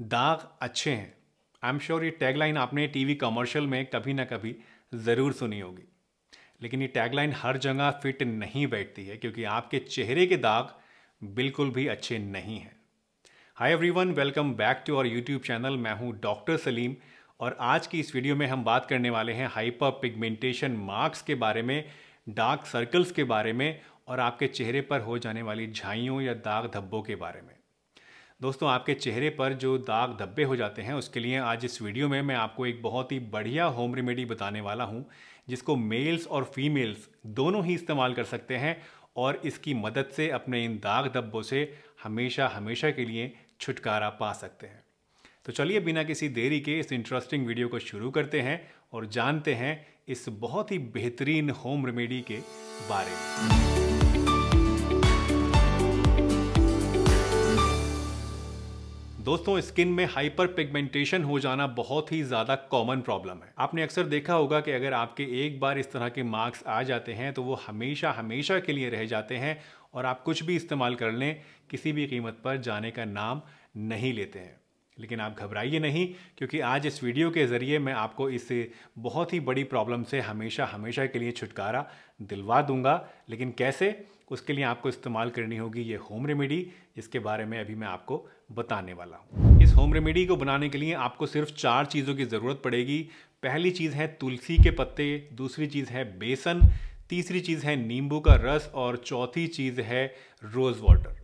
दाग अच्छे हैं आई एम श्योर ये टैगलाइन आपने टीवी कमर्शियल में कभी ना कभी ज़रूर सुनी होगी लेकिन ये टैगलाइन हर जगह फिट नहीं बैठती है क्योंकि आपके चेहरे के दाग बिल्कुल भी अच्छे नहीं हैं hi everyone welcome back to our YouTube channel मैं हूं डॉक्टर सलीम और आज की इस वीडियो में हम बात करने वाले हैं हाइपर पिगमेंटेशन मार्क्स के बारे में डार्क सर्कल्स के बारे में और आपके चेहरे पर हो जाने वाली झाइयों या दाग धब्बों के बारे में दोस्तों आपके चेहरे पर जो दाग धब्बे हो जाते हैं उसके लिए आज इस वीडियो में मैं आपको एक बहुत ही बढ़िया होम रेमेडी बताने वाला हूँ जिसको मेल्स और फीमेल्स दोनों ही इस्तेमाल कर सकते हैं और इसकी मदद से अपने इन दाग धब्बों से हमेशा हमेशा के लिए छुटकारा पा सकते हैं तो चलिए बिना किसी देरी के इस इंटरेस्टिंग वीडियो को शुरू करते हैं और जानते हैं इस बहुत ही बेहतरीन होम रेमेडी के बारे में दोस्तों स्किन में हाइपर पिगमेंटेशन हो जाना बहुत ही ज्यादा कॉमन प्रॉब्लम है आपने अक्सर देखा होगा कि अगर आपके एक बार इस तरह के मार्क्स आ जाते हैं तो वो हमेशा हमेशा के लिए रह जाते हैं और आप कुछ भी इस्तेमाल कर लें किसी भी कीमत पर जाने का नाम नहीं लेते हैं लेकिन आप घबराइए नहीं क्योंकि आज इस वीडियो के ज़रिए मैं आपको इस बहुत ही बड़ी प्रॉब्लम से हमेशा हमेशा के लिए छुटकारा दिलवा दूंगा लेकिन कैसे उसके लिए आपको इस्तेमाल करनी होगी ये होम रेमेडी जिसके बारे में अभी मैं आपको बताने वाला हूँ इस होम रेमेडी को बनाने के लिए आपको सिर्फ चार चीज़ों की ज़रूरत पड़ेगी पहली चीज़ है तुलसी के पत्ते दूसरी चीज़ है बेसन तीसरी चीज़ है नींबू का रस और चौथी चीज़ है रोज़ वाटर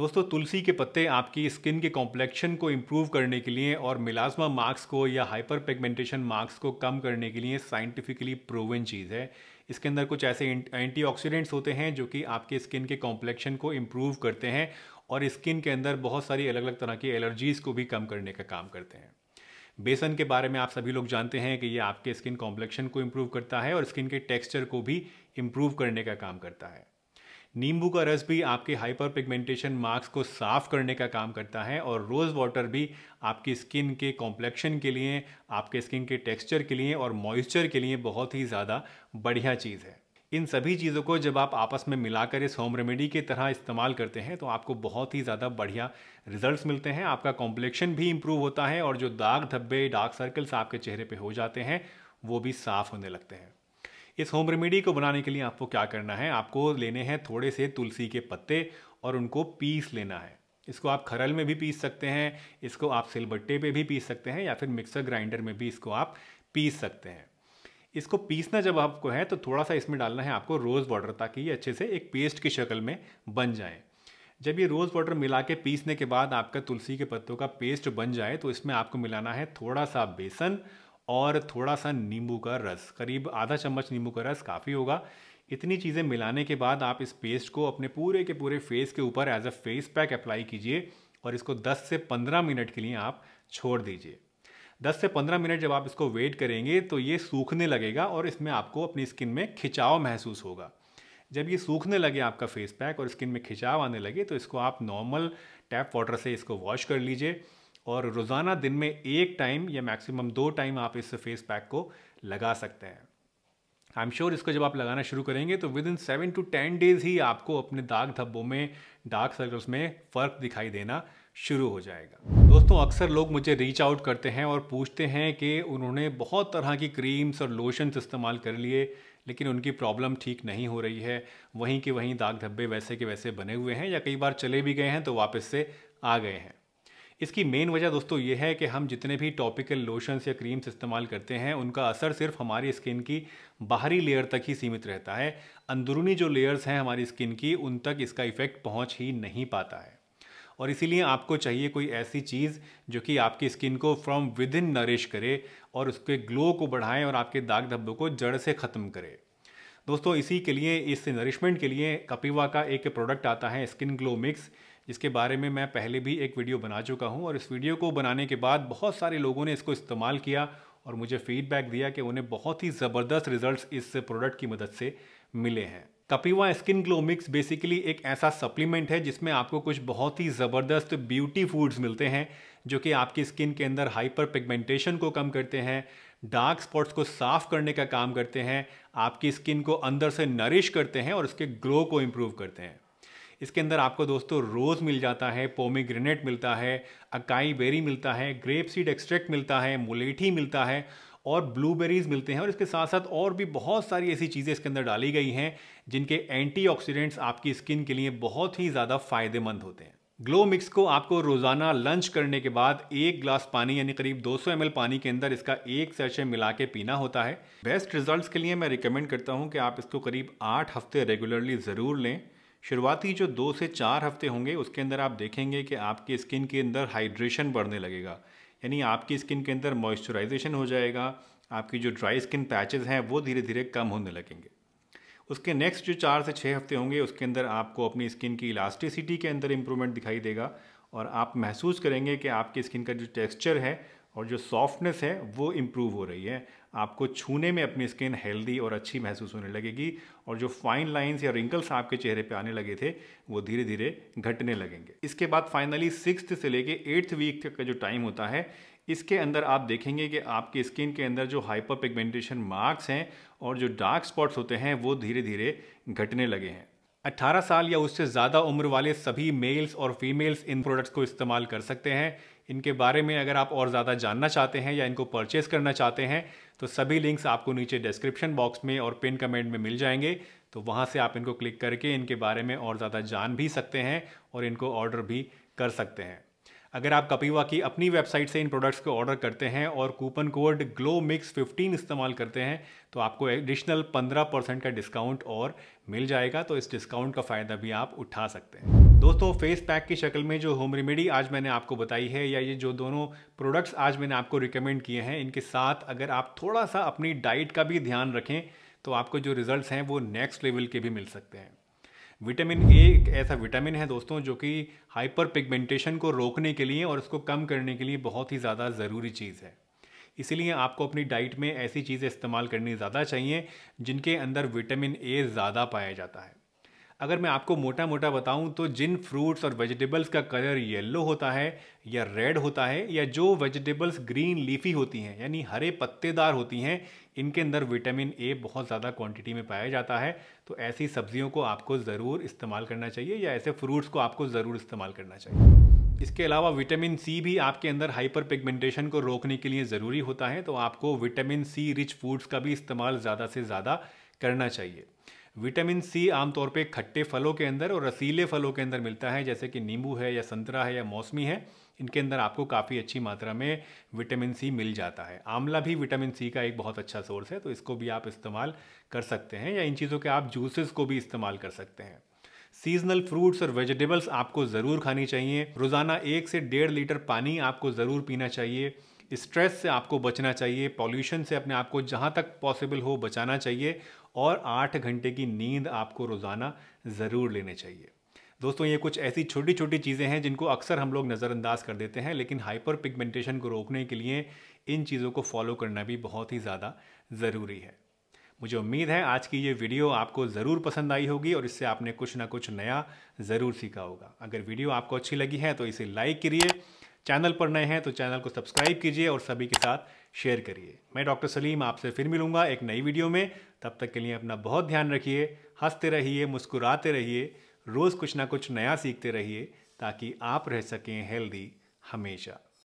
दोस्तों तुलसी के पत्ते आपकी स्किन के कॉम्प्लेक्शन को इम्प्रूव करने के लिए और मिलाजमा मार्क्स को या हाइपर पेगमेंटेशन मार्क्स को कम करने के लिए साइंटिफिकली प्रोवन चीज़ है इसके अंदर कुछ ऐसे एंटीऑक्सीडेंट्स होते हैं जो कि आपके स्किन के कॉम्प्लेक्शन को इम्प्रूव करते हैं और स्किन के अंदर बहुत सारी अलग अलग तरह की एलर्जीज़ को भी कम करने का काम करते हैं बेसन के बारे में आप सभी लोग जानते हैं कि ये आपके स्किन कॉम्प्लेक्शन को इम्प्रूव करता है और स्किन के टेक्स्चर को भी इम्प्रूव करने का काम करता है नींबू का रस भी आपके हाइपर पिगमेंटेशन मार्क्स को साफ करने का काम करता है और रोज़ वाटर भी आपकी स्किन के कॉम्प्लेक्शन के लिए आपके स्किन के टेक्सचर के लिए और मॉइस्चर के लिए बहुत ही ज़्यादा बढ़िया चीज़ है इन सभी चीज़ों को जब आप आपस में मिलाकर इस होम रेमेडी की तरह इस्तेमाल करते हैं तो आपको बहुत ही ज़्यादा बढ़िया रिजल्ट्स मिलते हैं आपका कॉम्प्लेक्शन भी इम्प्रूव होता है और जो दाग धब्बे डार्क सर्कल्स आपके चेहरे पर हो जाते हैं वो भी साफ़ होने लगते हैं इस होम रेमेडी को बनाने के लिए आपको क्या करना है आपको लेने हैं थोड़े से तुलसी के पत्ते और उनको पीस लेना है इसको आप खरल में भी पीस सकते हैं इसको आप सिलबट्टे पे भी पीस सकते हैं या फिर मिक्सर ग्राइंडर में भी इसको आप पीस सकते हैं इसको पीसना जब आपको है तो थोड़ा सा इसमें डालना है आपको रोज़ वाटर ताकि ये अच्छे से एक पेस्ट की शक्ल में बन जाए जब ये रोज़ वाटर मिला के पीसने के बाद आपका तुलसी के पत्तों का पेस्ट बन जाए तो इसमें आपको मिलाना है थोड़ा सा बेसन और थोड़ा सा नींबू का रस करीब आधा चम्मच नींबू का रस काफ़ी होगा इतनी चीज़ें मिलाने के बाद आप इस पेस्ट को अपने पूरे के पूरे फेस के ऊपर as a face pack apply कीजिए और इसको 10 से 15 मिनट के लिए आप छोड़ दीजिए 10 से 15 मिनट जब आप इसको वेट करेंगे तो ये सूखने लगेगा और इसमें आपको अपनी स्किन में खिंचाव महसूस होगा जब ये सूखने लगे आपका फेस पैक और स्किन में खिंचाव आने लगे तो इसको आप नॉर्मल टैप वाटर से इसको वॉश कर लीजिए और रोज़ाना दिन में एक टाइम या मैक्सिमम दो टाइम आप इस फेस पैक को लगा सकते हैं आई एम श्योर इसको जब आप लगाना शुरू करेंगे तो within seven to ten days ही आपको अपने दाग धब्बों में डार्क सर्कल्स में फ़र्क दिखाई देना शुरू हो जाएगा दोस्तों अक्सर लोग मुझे रीच आउट करते हैं और पूछते हैं कि उन्होंने बहुत तरह की क्रीम्स और लोशंस इस्तेमाल कर लिए लेकिन उनकी प्रॉब्लम ठीक नहीं हो रही है वहीं के वहीं दाग धब्बे वैसे के वैसे बने हुए हैं या कई बार चले भी गए हैं तो वापस से आ गए हैं इसकी मेन वजह दोस्तों ये है कि हम जितने भी टॉपिकल लोशंस या क्रीम्स इस्तेमाल करते हैं उनका असर सिर्फ हमारी स्किन की बाहरी लेयर तक ही सीमित रहता है अंदरूनी जो लेयर्स हैं हमारी स्किन की उन तक इसका इफेक्ट पहुँच ही नहीं पाता है और इसीलिए आपको चाहिए कोई ऐसी चीज़ जो कि आपकी स्किन को फ्रॉम विद इन नरिश करे और उसके ग्लो को बढ़ाएं और आपके दाग धब्बों को जड़ से ख़त्म करे दोस्तों इसी के लिए इस नरिशमेंट के लिए कपिवा का एक प्रोडक्ट आता है स्किन ग्लो मिक्स जिसके बारे में मैं पहले भी एक वीडियो बना चुका हूँ और इस वीडियो को बनाने के बाद बहुत सारे लोगों ने इसको इस्तेमाल किया और मुझे फीडबैक दिया कि उन्हें बहुत ही ज़बरदस्त रिजल्ट्स इस प्रोडक्ट की मदद से मिले हैं Kapiva skin glow mix basically एक ऐसा सप्लीमेंट है जिसमें आपको कुछ बहुत ही ज़बरदस्त ब्यूटी फूड्स मिलते हैं जो कि आपकी स्किन के अंदर हाइपर पिगमेंटेशन को कम करते हैं डार्क स्पॉट्स को साफ करने का काम करते हैं आपकी स्किन को अंदर से नरिश करते हैं और उसके ग्लो को इम्प्रूव करते हैं इसके अंदर आपको दोस्तों रोज़ मिल जाता है पोमीग्रेनेट मिलता है अकाई बेरी मिलता है ग्रेप सीड एक्सट्रैक्ट मिलता है मुलेठी मिलता है और ब्लूबेरीज मिलते हैं और इसके साथ साथ और भी बहुत सारी ऐसी चीज़ें इसके अंदर डाली गई हैं जिनके एंटीऑक्सीडेंट्स आपकी स्किन के लिए बहुत ही ज़्यादा फायदेमंद होते हैं ग्लो मिक्स को आपको रोज़ाना लंच करने के बाद एक ग्लास पानी यानी करीब 200 एम पानी के अंदर इसका एक सेशन मिला के पीना होता है बेस्ट रिजल्ट्स के लिए मैं रिकमेंड करता हूँ कि आप इसको करीब आठ हफ्ते रेगुलरली ज़रूर लें शुरुआती जो दो से चार हफ्ते होंगे उसके अंदर आप देखेंगे कि आपकी स्किन के अंदर हाइड्रेशन बढ़ने लगेगा यानी आपकी स्किन के अंदर मॉइस्चराइजेशन हो जाएगा आपकी जो ड्राई स्किन पैचेस हैं वो धीरे धीरे कम होने लगेंगे उसके नेक्स्ट जो चार से छः हफ्ते होंगे उसके अंदर आपको अपनी स्किन की इलास्टिसिटी के अंदर इम्प्रूवमेंट दिखाई देगा और आप महसूस करेंगे कि आपकी स्किन का जो टेक्स्चर है और जो सॉफ्टनेस है वो इम्प्रूव हो रही है आपको छूने में अपनी स्किन हेल्दी और अच्छी महसूस होने लगेगी और जो फाइन लाइंस या रिंकल्स आपके चेहरे पे आने लगे थे वो धीरे धीरे घटने लगेंगे इसके बाद फाइनली सिक्स से लेके एट्थ वीक तक का जो टाइम होता है इसके अंदर आप देखेंगे कि आपकी स्किन के अंदर जो हाइपर पिगमेंटेशन मार्क्स हैं और जो डार्क स्पॉट्स होते हैं वो धीरे धीरे घटने लगे हैं 18 साल या उससे ज़्यादा उम्र वाले सभी मेल्स और फीमेल्स इन प्रोडक्ट्स को इस्तेमाल कर सकते हैं इनके बारे में अगर आप और ज़्यादा जानना चाहते हैं या इनको परचेस करना चाहते हैं तो सभी लिंक्स आपको नीचे डिस्क्रिप्शन बॉक्स में और पिन कमेंट में मिल जाएंगे तो वहाँ से आप इनको क्लिक करके इनके बारे में और ज़्यादा जान भी सकते हैं और इनको ऑर्डर भी कर सकते हैं अगर आप कपीवा की अपनी वेबसाइट से इन प्रोडक्ट्स को ऑर्डर करते हैं और coupon code glow mix fifteen इस्तेमाल करते हैं तो आपको एडिशनल पंद्रह परसेंट का डिस्काउंट और मिल जाएगा तो इस डिस्काउंट का फ़ायदा भी आप उठा सकते हैं दोस्तों फेस पैक की शक्ल में जो होम रेमेडी आज मैंने आपको बताई है या ये जो दोनों प्रोडक्ट्स आज मैंने आपको रिकमेंड किए हैं इनके साथ अगर आप थोड़ा सा अपनी डाइट का भी ध्यान रखें तो आपको जो रिजल्ट हैं वो नेक्स्ट लेवल के भी मिल सकते हैं विटामिन ए एक ऐसा विटामिन है दोस्तों जो कि हाइपर पिगमेंटेशन को रोकने के लिए और उसको कम करने के लिए बहुत ही ज़्यादा ज़रूरी चीज़ है इसीलिए आपको अपनी डाइट में ऐसी चीज़ें इस्तेमाल करनी ज़्यादा चाहिए जिनके अंदर विटामिन ए ज़्यादा पाया जाता है अगर मैं आपको मोटा मोटा बताऊं तो जिन फ्रूट्स और वेजिटेबल्स का कलर येलो होता है या रेड होता है या जो वेजिटेबल्स ग्रीन लीफी होती हैं यानी हरे पत्तेदार होती हैं इनके अंदर विटामिन ए बहुत ज़्यादा क्वांटिटी में पाया जाता है तो ऐसी सब्जियों को आपको ज़रूर इस्तेमाल करना चाहिए या ऐसे फ्रूट्स को आपको ज़रूर इस्तेमाल करना चाहिए इसके अलावा विटामिन सी भी आपके अंदर हाइपर पिगमेंटेशन को रोकने के लिए ज़रूरी होता है तो आपको विटामिन सी रिच फूड्स का भी इस्तेमाल ज़्यादा से ज़्यादा करना चाहिए विटामिन सी आमतौर पे खट्टे फलों के अंदर और रसीले फलों के अंदर मिलता है जैसे कि नींबू है या संतरा है या मौसमी है इनके अंदर आपको काफ़ी अच्छी मात्रा में विटामिन सी मिल जाता है आंवला भी विटामिन सी का एक बहुत अच्छा सोर्स है तो इसको भी आप इस्तेमाल कर सकते हैं या इन चीज़ों के आप जूसेस को भी इस्तेमाल कर सकते हैं सीजनल फ्रूट्स और वेजिटेबल्स आपको ज़रूर खानी चाहिए रोज़ाना एक से डेढ़ लीटर पानी आपको ज़रूर पीना चाहिए स्ट्रेस से आपको बचना चाहिए पॉल्यूशन से अपने आप को जहाँ तक पॉसिबल हो बचाना चाहिए और आठ घंटे की नींद आपको रोज़ाना ज़रूर लेने चाहिए दोस्तों ये कुछ ऐसी छोटी छोटी चीज़ें हैं जिनको अक्सर हम लोग नज़रअंदाज कर देते हैं लेकिन हाइपर पिगमेंटेशन को रोकने के लिए इन चीज़ों को फॉलो करना भी बहुत ही ज़्यादा ज़रूरी है मुझे उम्मीद है आज की ये वीडियो आपको ज़रूर पसंद आई होगी और इससे आपने कुछ ना कुछ नया ज़रूर सीखा होगा अगर वीडियो आपको अच्छी लगी है तो इसे लाइक करिए चैनल पर नए हैं तो चैनल को सब्सक्राइब कीजिए और सभी के साथ शेयर करिए मैं डॉक्टर सलीम आपसे फिर मिलूंगा एक नई वीडियो में तब तक के लिए अपना बहुत ध्यान रखिए हंसते रहिए मुस्कुराते रहिए रोज़ कुछ ना कुछ नया सीखते रहिए ताकि आप रह सकें हेल्दी हमेशा